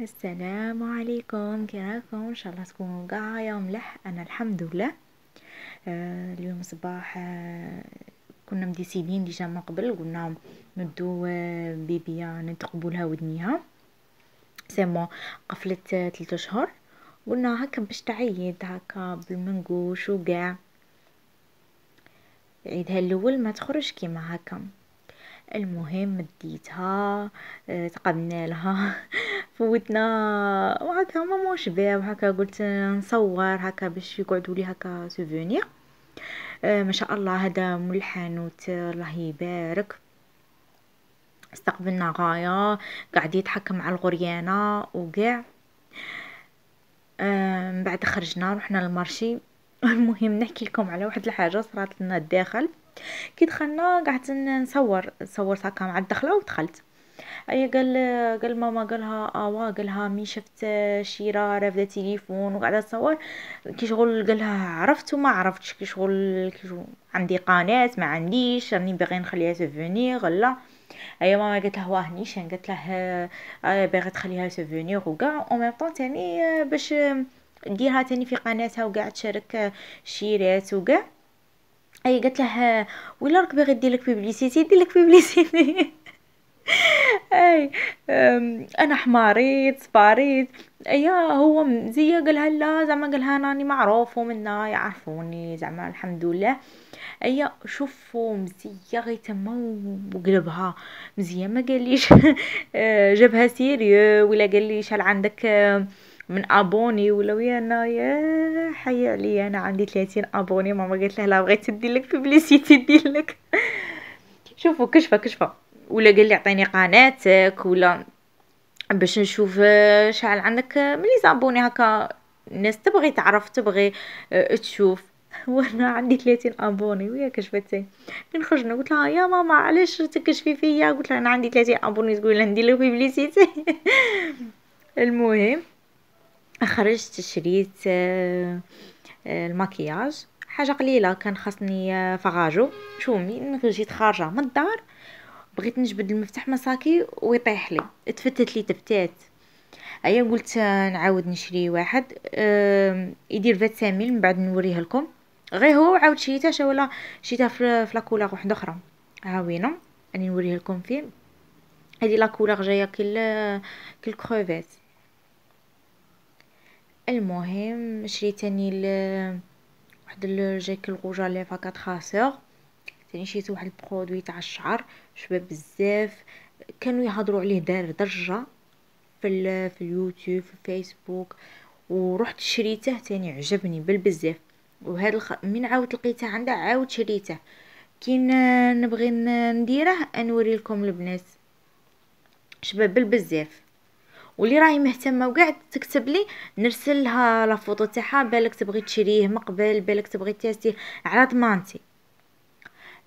السلام عليكم كيراكم ان شاء الله تكونوا يوم ملح انا الحمد لله آه، اليوم صباح آه، كنا مديسيدين ديجا من قبل قلنا ندو آه بيبيا نتقبوا يعني لها ودنيها سي قفلت ثلاثة آه، شهور قلنا هكا باش تعيد هكا بالمنقوش وكاع عيدها الاول ما تخرج كيما هكا المهم مديتها تقبلنا لها فوتنا وهكا ما موش بيه وهكا قلت نصور هكا باش يقعدوا لي هكا سوفونير آه ما شاء الله هذا مول الحانوت الله يبارك استقبلنا غاية قاعد يتحكم مع الغريانة وقاع آه بعد خرجنا رحنا للمارشي المهم نحكي لكم على واحد الحاجة صرات لنا الداخل كي دخلنا قعدت نصور صورت هكا مع الدخلة ودخلت ايا قال قال ماما قالها اوا آه، قالها مي شفت شيرة رافده تليفون وقاعده تصور كي شغل قالها عرفت وما عرفتش كي شغل كي عندي قناه ما عنديش راني باغي نخليها تفوني لا ايا ماما قالت له واه نيشان قالت له آه، آه، باغي تخليها سوفونير وكاع او ميم طون تاني باش ديرها تاني في قناتها وكاع تشارك شيرات وكاع اي قالت له ولا راك باغي دير لك بيبليسيتي دير لك بيبليسيتي اي انا حماريت صفاريت يا هو مزية قالها لا زعما قالها راني معروف ومنا يعرفوني زعما الحمد لله ايا شوفوا مزية غي تما وقلبها مزية ما قاليش أه، جابها سيريو ولا قاليش هل عندك أه، من ابوني ولا ويا انا يا حي عليا انا عندي 30 ابوني ماما قالت لها لا بغيت تدي لك بليسيتي دير لك شوفوا كشفه كشفه ولا قال لي عطيني قناتك ولا باش نشوف آه، شحال عندك آه، ملي زابوني هكا الناس تبغي تعرف تبغي آه، تشوف وانا عندي 30 ابوني ويا كشفتي من خرجنا قلت لها يا ماما علاش تكشفي فيا قلت لها انا عندي 30 ابوني تقول لها ندير لو بيبليسيتي المهم خرجت شريت المكياج حاجه قليله كان خاصني فغاجو من جيت خارجه من الدار بغيت نجبد المفتاح مساكي ويطيح لي تفتت لي تفتات هيا قلت نعاود نشري واحد أه يدير فات ساميل من بعد نوريه لكم غير هو عاود شريته شا ولا شريته في لاكولاغ وحده اخرى هاوينه راني نوريه لكم فين هذه لاكولاغ جايه كل كل كروفيت المهم شريت تاني ل واحد الجاكي الغوجه لي فا خاسور تاني شريت واحد البرودوي تاع الشعر شباب بزاف كانوا يهضروا عليه دار ضجه في, في اليوتيوب في الفيسبوك ورحت شريته تاني عجبني بالبزاف وهذا الخ... من عاود لقيته عندها عاود شريته كي نبغي نديره نوري لكم البنات شباب بالبزاف واللي راهي مهتمه وقاعد تكتب لي نرسل لها لا فوطو تاعها بالك تبغي تشريه مقبل بالك تبغي تيستيه على ضمانتي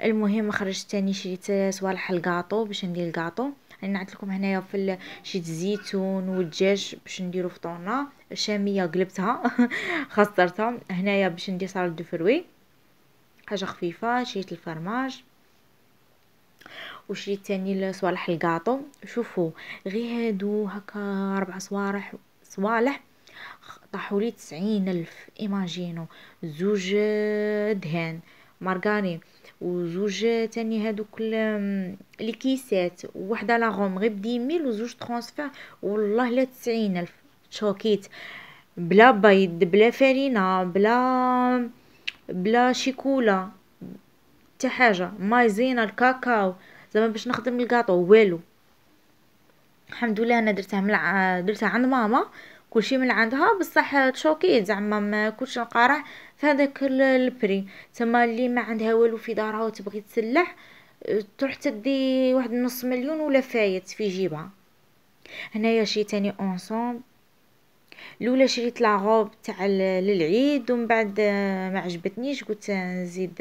المهم خرجت تاني شريت صوالح الكاطو باش ندير الكاطو انا يعني نعت لكم هنايا في شريت الزيتون والدجاج باش نديرو طونه شاميه قلبتها خسرتها هنايا باش ندير سلطه دو فروي حاجه خفيفه شريت الفرماج وشريت تاني صوالح الكاطو شوفوا غير هادو هكا اربع صوالح صوالح طاحوا لي تسعين الف ايماجينو زوج آه، دهان مارغرين وزوج تاني هادوك لي كيسات وحده لاغوم غير بديميل وزوج ترونسفير والله لا تسعين الف شوكيت بلا بيض بلا فرينه بلا بلا شيكولا حتى حاجه مايزينا الكاكاو زعما باش نخدم الكاطو والو الحمد لله انا درتها ملع درتها عند ماما كلشي من عندها بصح تشوكي زعما ما كلش نقارع في هذاك البري تما اللي ما عندها والو في دارها وتبغي تسلح تروح تدي واحد نص مليون ولا فايت في جيبها هنايا شي تاني اونسوم الاولى شريت لا روب تاع للعيد ومن بعد ما عجبتنيش قلت نزيد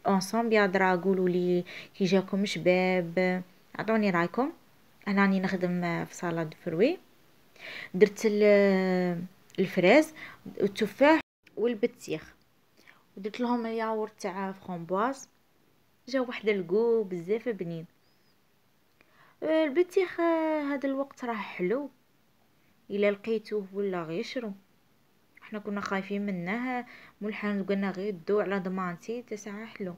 الاونسوم درا قولوا لي كي جاكم شباب عطوني رايكم انا راني نخدم في صاله فروي درت الفراز والتفاح والبطيخ ودرت لهم ياور تاع فرومبواز جا واحد الكو بزاف بنين البطيخ آه، هذا الوقت راه حلو الا لقيتوه ولا غير شرو حنا كنا خايفين منه ملحن قلنا غير دو على ضمانتي تسعة حلو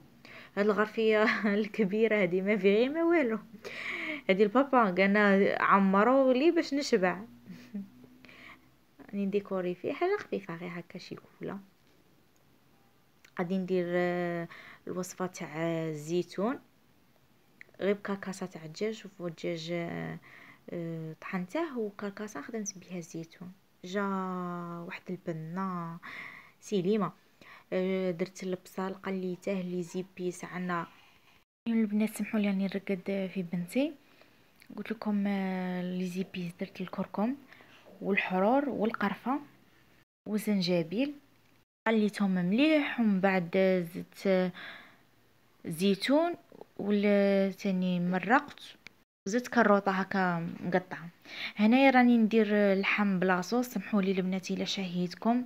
هاد الغرفية الكبيرة هادي ما في غير ما والو هادي البابا قالنا عمروا لي باش نشبع نديكوري فيه حاجه خفيفه غير هكا شي كولا غادي ندير آه، الوصفه تاع آه، الزيتون غير بكركاسه تاع الدجاج شوفوا الدجاج آه، طحنته وكركاسه خدمت بها الزيتون جا واحد البنه سليمه درت البصل قليته لي زيبيس عنا البنات سمحوا لي راني نرقد في بنتي قلت لكم لي زيبيس درت الكركم والحرور والقرفه والزنجبيل قليتهم مليح ومن بعد زدت زيتون ولا تاني مرقت زدت كروطه هكا مقطعه هنايا راني ندير اللحم بلاصو سمحوا لي البنات الا شهيتكم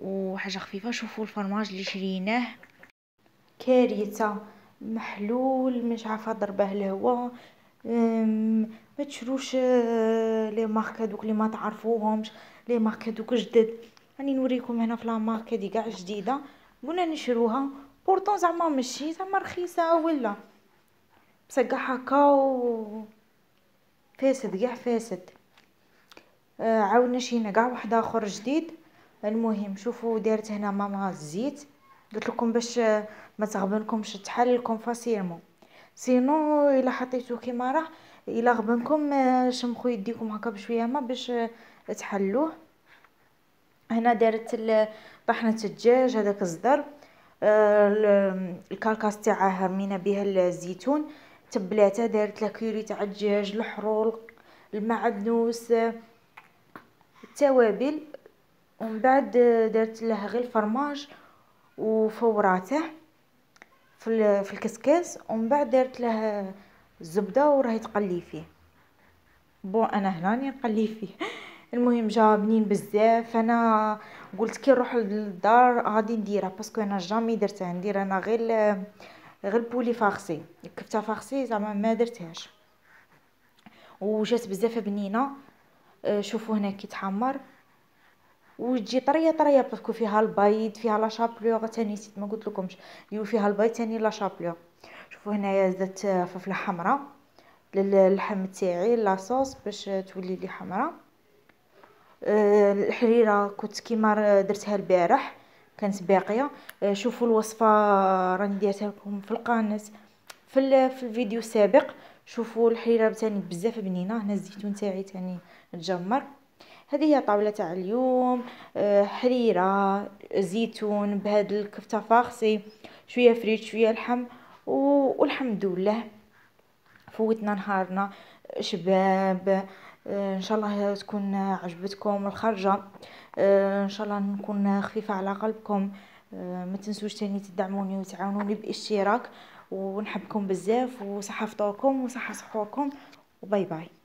وحاجه خفيفه شوفوا الفرماج اللي شريناه كارثه محلول مش عارفه ضربه الهواء ما تشروش لي مارك هذوك اللي ما تعرفوهمش لي مارك هذوك جدد راني نوريكم هنا في لا مارك هذه كاع جديده قلنا نشروها بورطون زعما ماشي زعما رخيصه ولا بصح كاع هكا و فاسد كاع فاسد آه عاودنا شينا كاع واحد اخر جديد المهم شوفوا دارت هنا ماما الزيت قلت لكم باش ما تغبنكمش تحل لكم فاسيرمون سينو الا حطيتو كيما راه الا غبنكم آه، شمخو يديكم هكا بشويه ما باش آه، تحلوه هنا دارت طحنه الدجاج هذاك الزدر آه، الكركاس تاعها رمينا بها الزيتون تبلاته دارت لا كوري تاع الدجاج الحرول المعدنوس التوابل ومن بعد دارت لها غير الفرماج وفوراته في في الكسكاس ومن بعد درت له الزبده وراهي تقلي فيه بو انا راني نقلي فيه المهم جا بنين بزاف انا قلت كي نروح للدار غادي نديرها باسكو انا جامي درتها ندير انا غير غير بولي فاخسي كفته فاخسي زعما ما درتهاش وجات بزاف بنينه آه، شوفوا هنا كي تحمر وتجي طريه طريه باسكو فيها البيض فيها لا شابلور ثاني نسيت ما قلت لكمش يو فيها البيض ثاني لا شابلور شوفوا هنايا زدت فلفله حمراء للحم تاعي لاصوص باش تولي لي حمراء آه، الحريره كنت كيما درتها البارح كانت باقيه آه، شوفوا الوصفه راني ديرتها لكم في القناه في, في الفيديو السابق شوفوا الحريره تاني بزاف بنينه هنا الزيتون تاعي تاني تجمر هذه هي طاولة تاع اليوم آه، حريره زيتون بهذا الكفته فاخسي شويه فريت شويه لحم والحمد لله فوتنا نهارنا شباب آه، ان شاء الله تكون عجبتكم الخرجه آه، ان شاء الله نكون خفيفه على قلبكم ما تنسوش تاني تدعموني وتعاونوني باشتراك ونحبكم بزاف وصحه فطوركم وصحه سحوركم وباي باي